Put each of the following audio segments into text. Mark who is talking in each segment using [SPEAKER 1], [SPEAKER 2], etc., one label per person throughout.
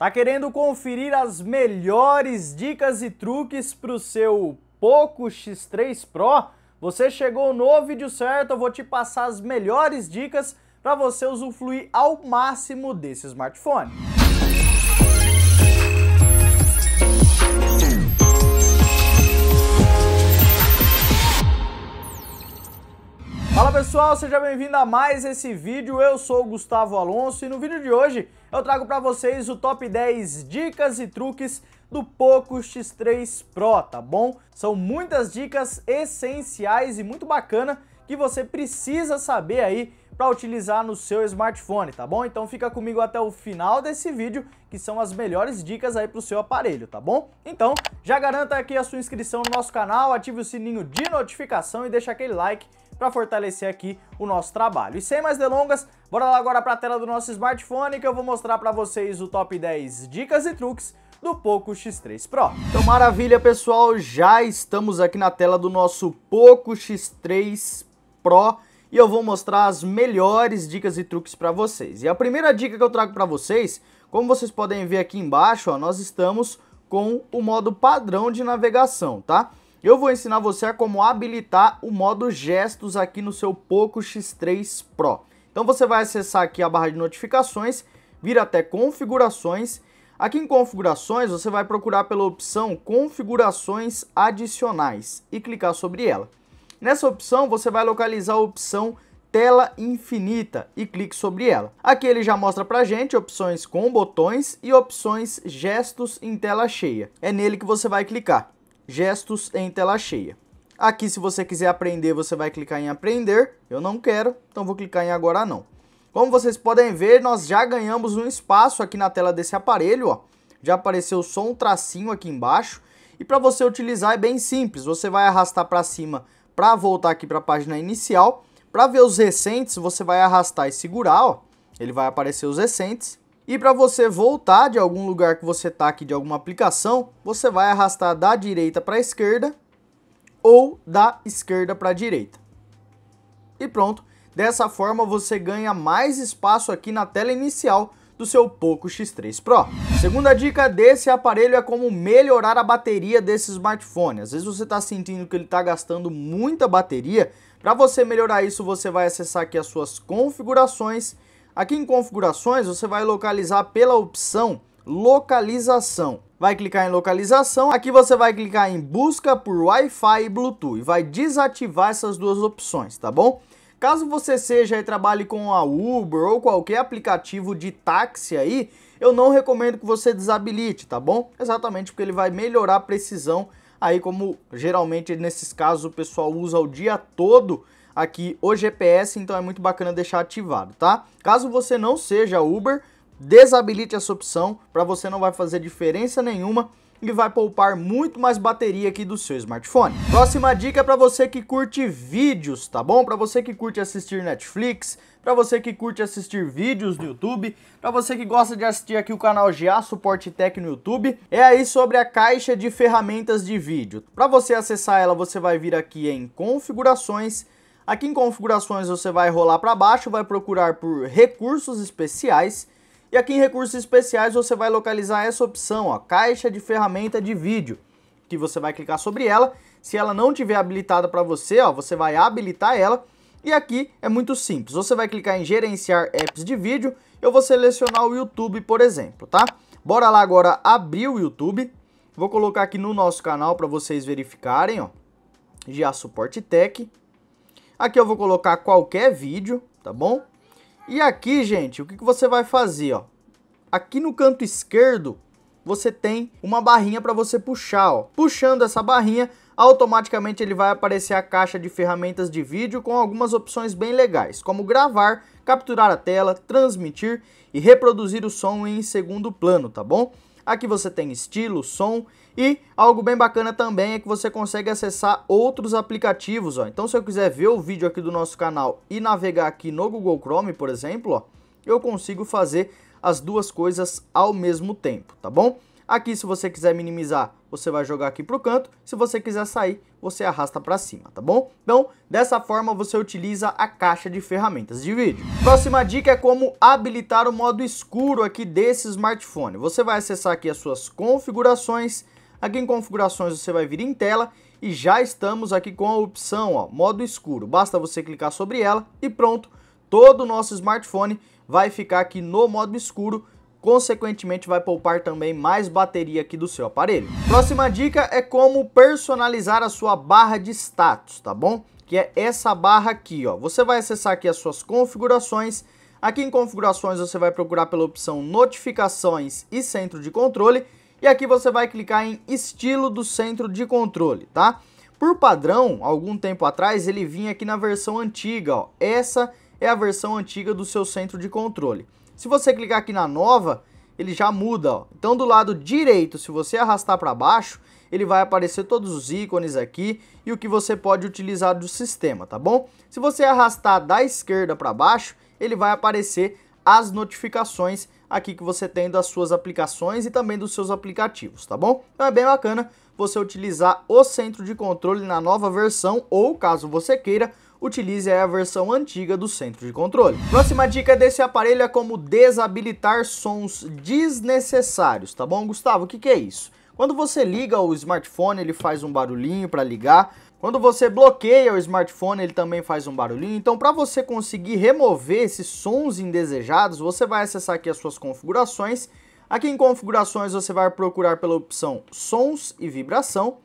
[SPEAKER 1] Tá querendo conferir as melhores dicas e truques para o seu Poco X3 Pro? Você chegou no vídeo certo, eu vou te passar as melhores dicas para você usufruir ao máximo desse smartphone. Fala pessoal, seja bem-vindo a mais esse vídeo. Eu sou o Gustavo Alonso e no vídeo de hoje eu trago para vocês o top 10 dicas e truques do Poco X3 Pro, tá bom? São muitas dicas essenciais e muito bacana que você precisa saber aí para utilizar no seu smartphone, tá bom? Então fica comigo até o final desse vídeo, que são as melhores dicas aí para o seu aparelho, tá bom? Então já garanta aqui a sua inscrição no nosso canal, ative o sininho de notificação e deixa aquele like para fortalecer aqui o nosso trabalho. E sem mais delongas, bora lá agora para a tela do nosso smartphone que eu vou mostrar para vocês o top 10 dicas e truques do Poco X3 Pro. Então maravilha pessoal, já estamos aqui na tela do nosso Poco X3 Pro e eu vou mostrar as melhores dicas e truques para vocês. E a primeira dica que eu trago para vocês, como vocês podem ver aqui embaixo, ó, nós estamos com o modo padrão de navegação, tá? Eu vou ensinar você a como habilitar o modo gestos aqui no seu Poco X3 Pro. Então você vai acessar aqui a barra de notificações, vir até configurações. Aqui em configurações você vai procurar pela opção configurações adicionais e clicar sobre ela. Nessa opção você vai localizar a opção tela infinita e clique sobre ela. Aqui ele já mostra pra gente opções com botões e opções gestos em tela cheia. É nele que você vai clicar gestos em tela cheia. Aqui, se você quiser aprender, você vai clicar em aprender. Eu não quero, então vou clicar em agora não. Como vocês podem ver, nós já ganhamos um espaço aqui na tela desse aparelho, ó. Já apareceu só um tracinho aqui embaixo. E para você utilizar é bem simples. Você vai arrastar para cima para voltar aqui para a página inicial. Para ver os recentes, você vai arrastar e segurar, ó. Ele vai aparecer os recentes. E para você voltar de algum lugar que você está aqui, de alguma aplicação, você vai arrastar da direita para a esquerda ou da esquerda para a direita. E pronto, dessa forma você ganha mais espaço aqui na tela inicial do seu Poco X3 Pro. Segunda dica desse aparelho é como melhorar a bateria desse smartphone. Às vezes você está sentindo que ele está gastando muita bateria. Para você melhorar isso, você vai acessar aqui as suas configurações Aqui em configurações, você vai localizar pela opção localização. Vai clicar em localização, aqui você vai clicar em busca por Wi-Fi e Bluetooth e vai desativar essas duas opções, tá bom? Caso você seja e trabalhe com a Uber ou qualquer aplicativo de táxi aí, eu não recomendo que você desabilite, tá bom? Exatamente porque ele vai melhorar a precisão aí como geralmente nesses casos o pessoal usa o dia todo aqui o GPS, então é muito bacana deixar ativado, tá? Caso você não seja Uber, desabilite essa opção, para você não vai fazer diferença nenhuma e vai poupar muito mais bateria aqui do seu smartphone. Próxima dica é para você que curte vídeos, tá bom? Para você que curte assistir Netflix, para você que curte assistir vídeos no YouTube, para você que gosta de assistir aqui o canal GA Suporte Tech no YouTube, é aí sobre a caixa de ferramentas de vídeo. Para você acessar ela, você vai vir aqui em configurações Aqui em configurações você vai rolar para baixo, vai procurar por recursos especiais e aqui em recursos especiais você vai localizar essa opção, ó, caixa de ferramenta de vídeo, que você vai clicar sobre ela. Se ela não tiver habilitada para você, ó, você vai habilitar ela e aqui é muito simples, você vai clicar em gerenciar apps de vídeo, eu vou selecionar o YouTube, por exemplo, tá? Bora lá agora abrir o YouTube, vou colocar aqui no nosso canal para vocês verificarem, ó, GA Suporte Tech, Aqui eu vou colocar qualquer vídeo, tá bom? E aqui, gente, o que, que você vai fazer, ó? Aqui no canto esquerdo, você tem uma barrinha para você puxar, ó. Puxando essa barrinha, automaticamente ele vai aparecer a caixa de ferramentas de vídeo com algumas opções bem legais, como gravar, capturar a tela, transmitir e reproduzir o som em segundo plano, tá bom? Aqui você tem estilo, som e algo bem bacana também é que você consegue acessar outros aplicativos, ó. Então se eu quiser ver o vídeo aqui do nosso canal e navegar aqui no Google Chrome, por exemplo, ó, eu consigo fazer as duas coisas ao mesmo tempo, tá bom? Aqui, se você quiser minimizar, você vai jogar aqui para o canto. Se você quiser sair, você arrasta para cima, tá bom? Então, dessa forma, você utiliza a caixa de ferramentas de vídeo. Próxima dica é como habilitar o modo escuro aqui desse smartphone. Você vai acessar aqui as suas configurações, Aqui em configurações você vai vir em tela e já estamos aqui com a opção ó, modo escuro. Basta você clicar sobre ela e pronto, todo o nosso smartphone vai ficar aqui no modo escuro, consequentemente vai poupar também mais bateria aqui do seu aparelho. Próxima dica é como personalizar a sua barra de status, tá bom? Que é essa barra aqui, ó. Você vai acessar aqui as suas configurações. Aqui em configurações você vai procurar pela opção notificações e centro de controle e aqui você vai clicar em estilo do centro de controle, tá? Por padrão, algum tempo atrás, ele vinha aqui na versão antiga, ó. Essa é a versão antiga do seu centro de controle. Se você clicar aqui na nova, ele já muda, ó. Então do lado direito, se você arrastar para baixo, ele vai aparecer todos os ícones aqui e o que você pode utilizar do sistema, tá bom? Se você arrastar da esquerda para baixo, ele vai aparecer as notificações aqui que você tem das suas aplicações e também dos seus aplicativos, tá bom? Então é bem bacana você utilizar o centro de controle na nova versão ou, caso você queira, utilize a versão antiga do centro de controle. Próxima dica desse aparelho é como desabilitar sons desnecessários, tá bom, Gustavo? O que, que é isso? Quando você liga o smartphone, ele faz um barulhinho para ligar. Quando você bloqueia o smartphone, ele também faz um barulhinho. Então, para você conseguir remover esses sons indesejados, você vai acessar aqui as suas configurações. Aqui em configurações, você vai procurar pela opção sons e vibração.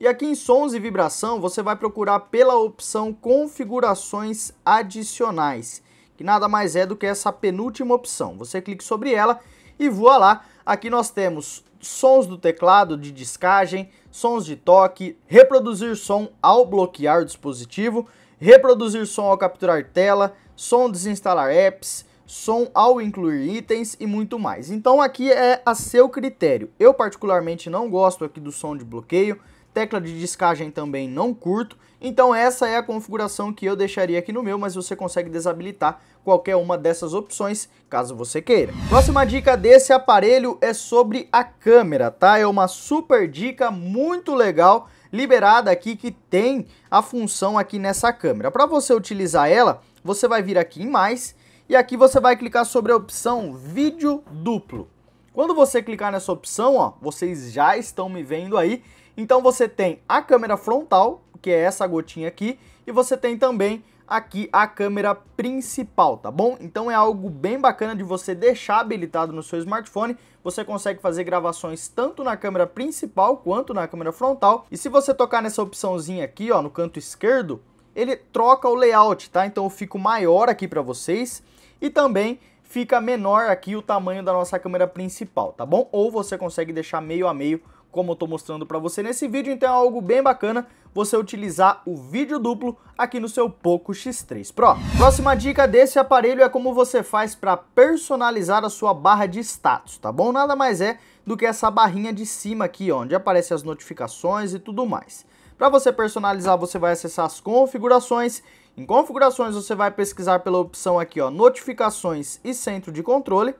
[SPEAKER 1] E aqui em sons e vibração, você vai procurar pela opção configurações adicionais, que nada mais é do que essa penúltima opção. Você clica sobre ela e voa lá, Aqui nós temos sons do teclado de discagem, sons de toque, reproduzir som ao bloquear o dispositivo, reproduzir som ao capturar tela, som desinstalar apps, som ao incluir itens e muito mais. Então aqui é a seu critério. Eu particularmente não gosto aqui do som de bloqueio, Tecla de descagem também não curto. Então essa é a configuração que eu deixaria aqui no meu, mas você consegue desabilitar qualquer uma dessas opções, caso você queira. Próxima dica desse aparelho é sobre a câmera, tá? É uma super dica muito legal liberada aqui que tem a função aqui nessa câmera. Para você utilizar ela, você vai vir aqui em mais e aqui você vai clicar sobre a opção vídeo duplo. Quando você clicar nessa opção, ó, vocês já estão me vendo aí, então você tem a câmera frontal, que é essa gotinha aqui, e você tem também aqui a câmera principal, tá bom? Então é algo bem bacana de você deixar habilitado no seu smartphone. Você consegue fazer gravações tanto na câmera principal quanto na câmera frontal. E se você tocar nessa opçãozinha aqui, ó, no canto esquerdo, ele troca o layout, tá? Então eu fico maior aqui para vocês e também fica menor aqui o tamanho da nossa câmera principal, tá bom? Ou você consegue deixar meio a meio como eu estou mostrando para você nesse vídeo, então é algo bem bacana você utilizar o vídeo duplo aqui no seu Poco X3 Pro. Próxima dica desse aparelho é como você faz para personalizar a sua barra de status, tá bom? Nada mais é do que essa barrinha de cima aqui, onde aparecem as notificações e tudo mais. Para você personalizar, você vai acessar as configurações. Em configurações, você vai pesquisar pela opção aqui, ó, notificações e centro de controle.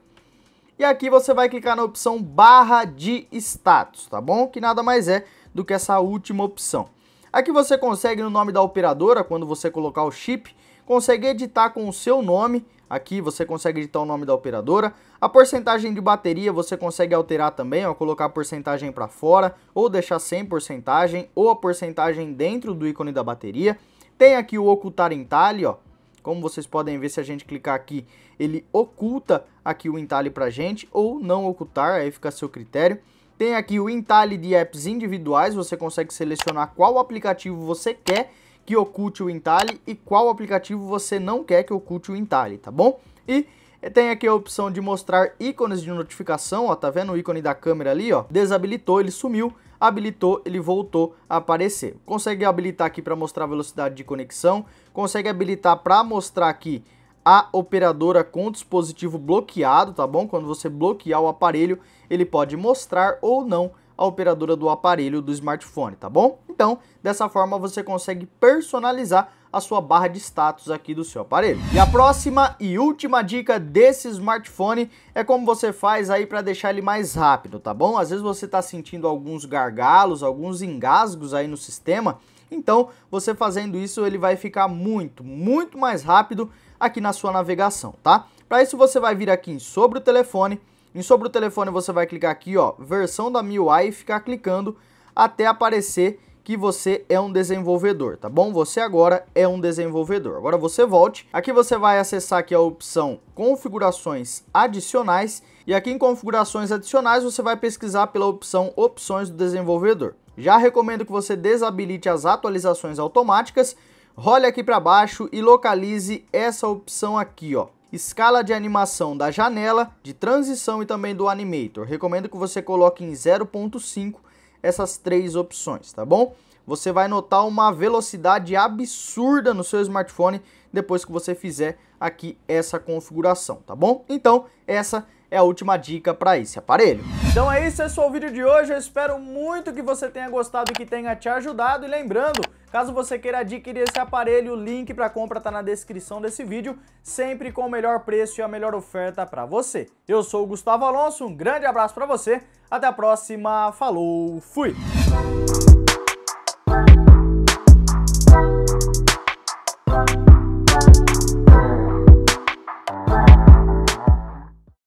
[SPEAKER 1] E aqui você vai clicar na opção barra de status, tá bom? Que nada mais é do que essa última opção. Aqui você consegue, no nome da operadora, quando você colocar o chip, consegue editar com o seu nome. Aqui você consegue editar o nome da operadora. A porcentagem de bateria você consegue alterar também, ó, colocar a porcentagem para fora, ou deixar sem porcentagem, ou a porcentagem dentro do ícone da bateria. Tem aqui o ocultar entalhe, ó. Como vocês podem ver, se a gente clicar aqui, ele oculta aqui o entalhe para gente, ou não ocultar, aí fica a seu critério. Tem aqui o entalhe de apps individuais, você consegue selecionar qual aplicativo você quer que oculte o entalhe e qual aplicativo você não quer que oculte o entalhe, tá bom? E tem aqui a opção de mostrar ícones de notificação, ó, tá vendo o ícone da câmera ali, ó? Desabilitou, ele sumiu, habilitou, ele voltou a aparecer. Consegue habilitar aqui para mostrar a velocidade de conexão, consegue habilitar para mostrar aqui a operadora com o dispositivo bloqueado, tá bom? Quando você bloquear o aparelho, ele pode mostrar ou não a operadora do aparelho do smartphone, tá bom? Então, dessa forma você consegue personalizar a sua barra de status aqui do seu aparelho. E a próxima e última dica desse smartphone é como você faz aí para deixar ele mais rápido, tá bom? Às vezes você está sentindo alguns gargalos, alguns engasgos aí no sistema, então você fazendo isso ele vai ficar muito, muito mais rápido aqui na sua navegação, tá? Para isso você vai vir aqui em sobre o telefone, em sobre o telefone você vai clicar aqui ó, versão da MIUI e ficar clicando até aparecer que você é um desenvolvedor, tá bom? Você agora é um desenvolvedor. Agora você volte, aqui você vai acessar aqui a opção configurações adicionais e aqui em configurações adicionais você vai pesquisar pela opção opções do desenvolvedor. Já recomendo que você desabilite as atualizações automáticas, role aqui para baixo e localize essa opção aqui, ó, escala de animação da janela, de transição e também do animator. Recomendo que você coloque em 0.5 essas três opções, tá bom? Você vai notar uma velocidade absurda no seu smartphone depois que você fizer aqui essa configuração, tá bom? Então, essa é é a última dica para esse aparelho. Então é isso, esse foi o vídeo de hoje. Eu espero muito que você tenha gostado e que tenha te ajudado. E lembrando, caso você queira adquirir esse aparelho, o link para compra está na descrição desse vídeo, sempre com o melhor preço e a melhor oferta para você. Eu sou o Gustavo Alonso, um grande abraço para você, até a próxima, falou, fui!